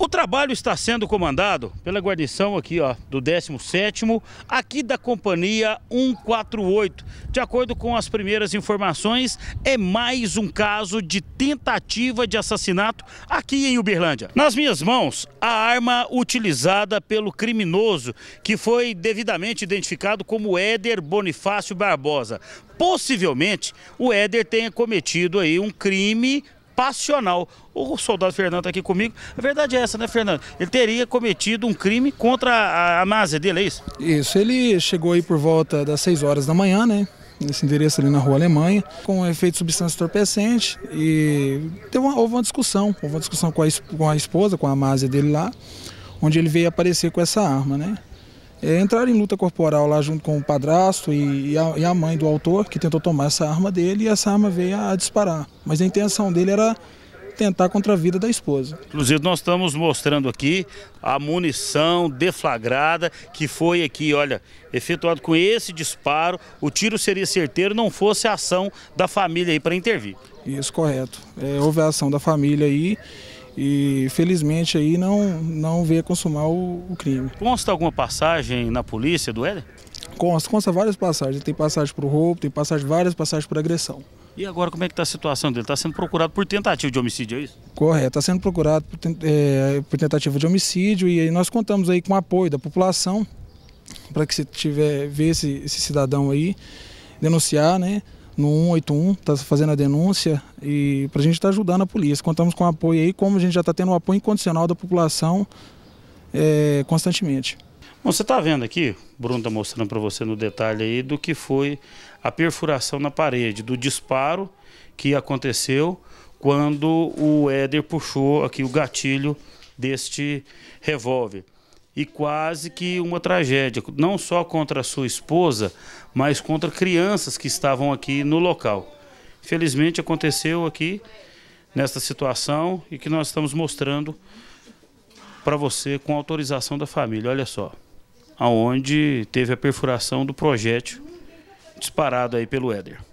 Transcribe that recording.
O trabalho está sendo comandado pela guarnição aqui ó, do 17º, aqui da Companhia 148. De acordo com as primeiras informações, é mais um caso de tentativa de assassinato aqui em Uberlândia. Nas minhas mãos, a arma utilizada pelo criminoso, que foi devidamente identificado como Éder Bonifácio Barbosa. Possivelmente, o Éder tenha cometido aí um crime passional. O soldado Fernando está aqui comigo. A verdade é essa, né, Fernando? Ele teria cometido um crime contra a, a dele, é isso? Isso, ele chegou aí por volta das 6 horas da manhã, né? Nesse endereço ali na Rua Alemanha, com um efeito de substância entorpecente e teve uma, houve uma discussão, houve uma discussão com a, com a esposa, com a Maze dele lá, onde ele veio aparecer com essa arma, né? é, em luta corporal lá junto com o padrasto e, e, a, e, a, mãe do autor, que tentou tomar essa arma dele e essa arma veio a, a disparar. Mas a intenção dele era tentar contra a vida da esposa. Inclusive, nós estamos mostrando aqui a munição deflagrada que foi aqui, olha, efetuado com esse disparo. O tiro seria certeiro, não fosse a ação da família aí para intervir. Isso, correto. É, houve a ação da família aí e felizmente aí não, não veio consumar o, o crime. Consta alguma passagem na polícia do Éder? Consta, consta várias passagens. Tem passagem por roubo, tem passagem, várias passagens por agressão. E agora como é que está a situação dele? Está sendo procurado por tentativa de homicídio, é isso? Correto, está sendo procurado por, é, por, tentativa de homicídio e nós contamos aí com o apoio da população para que se tiver ver esse, esse cidadão aí denunciar, né? no 181, está fazendo a denúncia e para a gente estar tá ajudando a polícia. Contamos com apoio aí, como a gente já está tendo um apoio incondicional da população é, constantemente. Bom, você está vendo aqui, Bruno está mostrando para você no detalhe aí do que foi a perfuração na parede, do disparo que aconteceu quando o Éder puxou aqui o gatilho deste revólver e quase que uma tragédia, não só contra a sua esposa, mas contra crianças que estavam aqui no local. Felizmente aconteceu aqui nesta situação e que nós estamos mostrando para você com autorização da família. Olha só, aonde teve a perfuração do projétil disparado aí pelo Éder.